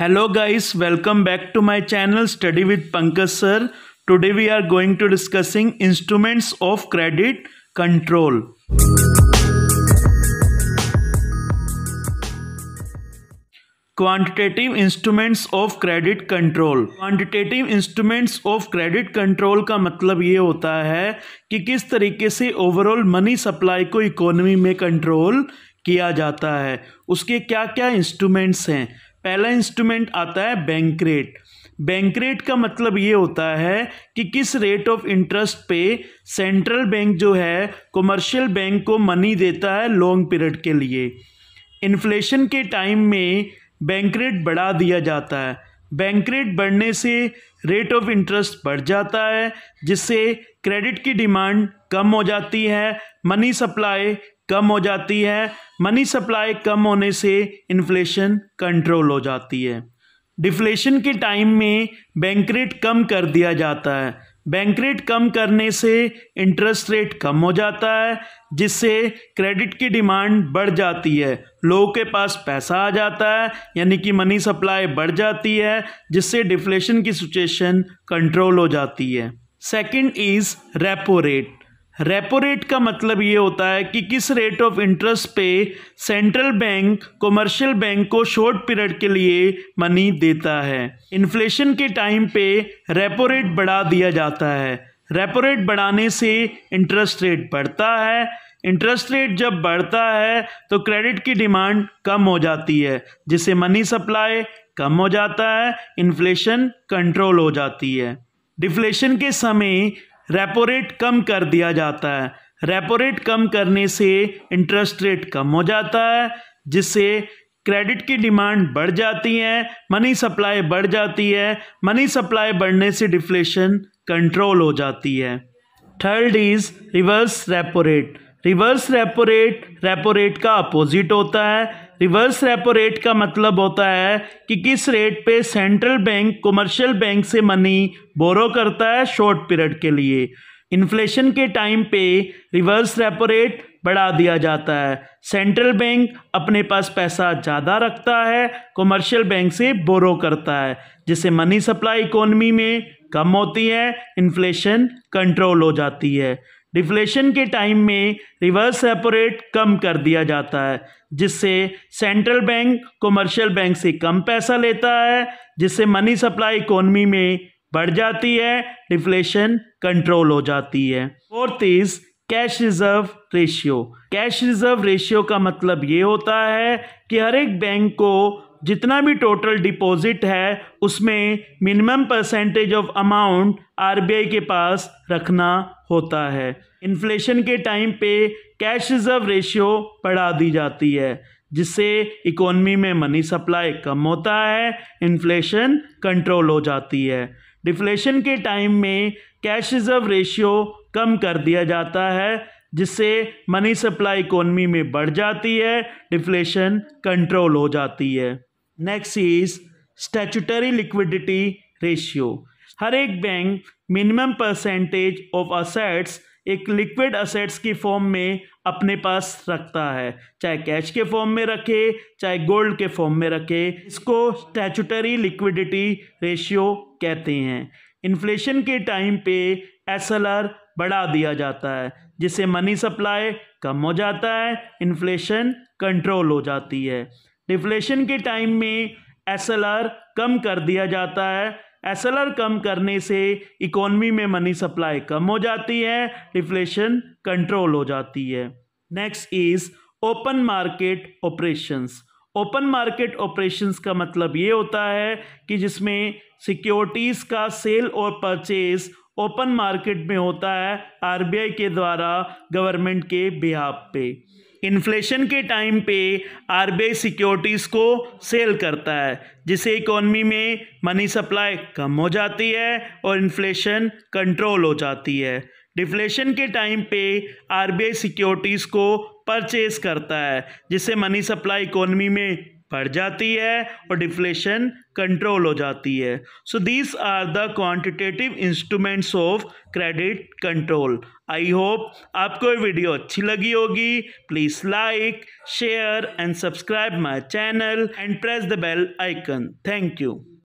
hello guys welcome back to my channel study with Pankaj sir today we are going to discussing instruments of credit control quantitative instruments of credit control quantitative instruments of credit control का मतलब ये होता है कि किस तरीके से overall money supply को इकोनॉमी में कंट्रोल किया जाता है उसके क्या क्या इंस्ट्रूमेंट्स हैं पहला इंस्ट्रूमेंट आता है बैंक रेट बैंक रेट का मतलब ये होता है कि किस रेट ऑफ इंटरेस्ट पे सेंट्रल बैंक जो है कमर्शियल बैंक को मनी देता है लॉन्ग पीरियड के लिए इन्फ्लेशन के टाइम में बैंक रेट बढ़ा दिया जाता है बैंक रेट बढ़ने से रेट ऑफ इंटरेस्ट बढ़ जाता है जिससे क्रेडिट की डिमांड कम हो जाती है मनी सप्लाई कम हो जाती है मनी सप्लाई कम होने से इन्फ्लेशन कंट्रोल हो जाती है डिफ्लेशन के टाइम में बैंक रेट कम कर दिया जाता है बैंक रेट कम करने से इंटरेस्ट रेट कम हो जाता है जिससे क्रेडिट की डिमांड बढ़ जाती है लोगों के पास पैसा आ जाता है यानी कि मनी सप्लाई बढ़ जाती है जिससे डिफ्लेशन की सिचुएशन कंट्रोल हो जाती है second is repo rate repo rate का मतलब ये होता है कि किस रेट ऑफ इंटरेस्ट पे सेंट्रल बैंक कमर्शियल बैंक को शॉर्ट पीरियड के लिए मनी देता है इन्फ्लेशन के टाइम पे रेपो रेट बढ़ा दिया जाता है रेपो रेट बढ़ाने से इंटरेस्ट रेट बढ़ता है इंटरेस्ट रेट जब बढ़ता है तो क्रेडिट की डिमांड कम हो जाती है जिससे मनी सप्लाई कम हो जाता है इन्फ्लेशन कंट्रोल हो जाती है डिफ्लेशन के समय रेपो रेट कम कर दिया जाता है रेपो रेट कम करने से इंटरेस्ट रेट कम हो जाता है जिससे क्रेडिट की डिमांड बढ़ जाती है मनी सप्लाई बढ़ जाती है मनी सप्लाई बढ़ने से डिफ्लेशन कंट्रोल हो जाती है third is reverse repo rate reverse repo rate repo rate का अपोजिट होता है रिवर्स रेपो रेट का मतलब होता है कि किस रेट पे सेंट्रल बैंक कमर्शियल बैंक से मनी बोरो करता है शॉर्ट पीरियड के लिए इन्फ्लेशन के टाइम पे रिवर्स रेपो रेट बढ़ा दिया जाता है सेंट्रल बैंक अपने पास पैसा ज़्यादा रखता है कमर्शियल बैंक से बोरो करता है जिससे मनी सप्लाई इकोनमी में कम होती है इन्फ्लेशन कंट्रोल हो जाती है डिफ्लेशन के टाइम में रिवर्स रेट कम कर दिया जाता है जिससे सेंट्रल बैंक कमर्शियल बैंक से कम पैसा लेता है जिससे मनी सप्लाई इकोनमी में बढ़ जाती है डिफ्लेशन कंट्रोल हो जाती है fourth is cash reserve ratio cash reserve ratio का मतलब ये होता है कि हर एक बैंक को जितना भी टोटल डिपॉजिट है उसमें minimum percentage of amount RBI के पास रखना होता है इन्फ्लेशन के टाइम पे कैश रिजर्व रेशियो बढ़ा दी जाती है जिससे इकोनमी में मनी सप्लाई कम होता है इन्फ्लेशन कंट्रोल हो जाती है डिफ्लेशन के टाइम में कैश रिजर्व रेशियो कम कर दिया जाता है जिससे मनी सप्लाई इकोनॉमी में बढ़ जाती है डिफ्लेशन कंट्रोल हो जाती है next is statutory liquidity ratio हर एक bank minimum percentage of assets एक लिक्विड असेट्स की फॉर्म में अपने पास रखता है चाहे कैश के फॉर्म में रखे चाहे गोल्ड के फॉर्म में रखे इसको स्टैचुटरी लिक्विडिटी रेशियो कहते हैं इन्फ्लेशन के टाइम पे एस बढ़ा दिया जाता है जिससे मनी सप्लाई कम हो जाता है इन्फ्लेशन कंट्रोल हो जाती है डिफ्लेशन के टाइम में एस कम कर दिया जाता है एस कम करने से इकोनमी में मनी सप्लाई कम हो जाती है डिफ्लेशन कंट्रोल हो जाती है next is open market operations open market operations का मतलब ये होता है कि जिसमें सिक्योरिटीज़ का सेल और परचेज ओपन मार्केट में होता है आरबीआई के द्वारा गवर्नमेंट के बिहाब पे इन्फ्लेशन के टाइम पे आरबीआई सिक्योरिटीज़ को सेल करता है जिससे इकोनॉमी में मनी सप्लाई कम हो जाती है और इन्फ्लेशन कंट्रोल हो जाती है डिफ्लेशन के टाइम पे आरबीआई सिक्योरिटीज़ को परचेज करता है जिससे मनी सप्लाई इकोनमी में बढ़ जाती है और डिफ्लेशन कंट्रोल हो जाती है so these are the quantitative instruments of credit control I hope आपको ये वीडियो अच्छी लगी होगी please like share and subscribe my channel and press the bell icon thank you